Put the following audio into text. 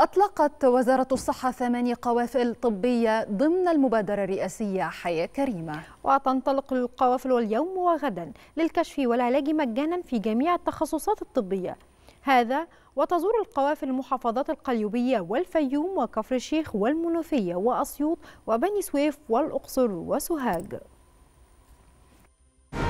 أطلقت وزارة الصحة ثماني قوافل طبية ضمن المبادرة الرئاسية حياة كريمة وتنطلق القوافل اليوم وغدا للكشف والعلاج مجانا في جميع التخصصات الطبية هذا وتزور القوافل محافظات القليوبية والفيوم وكفر الشيخ والمنوفية وأسيوط وبني سويف والأقصر وسوهاج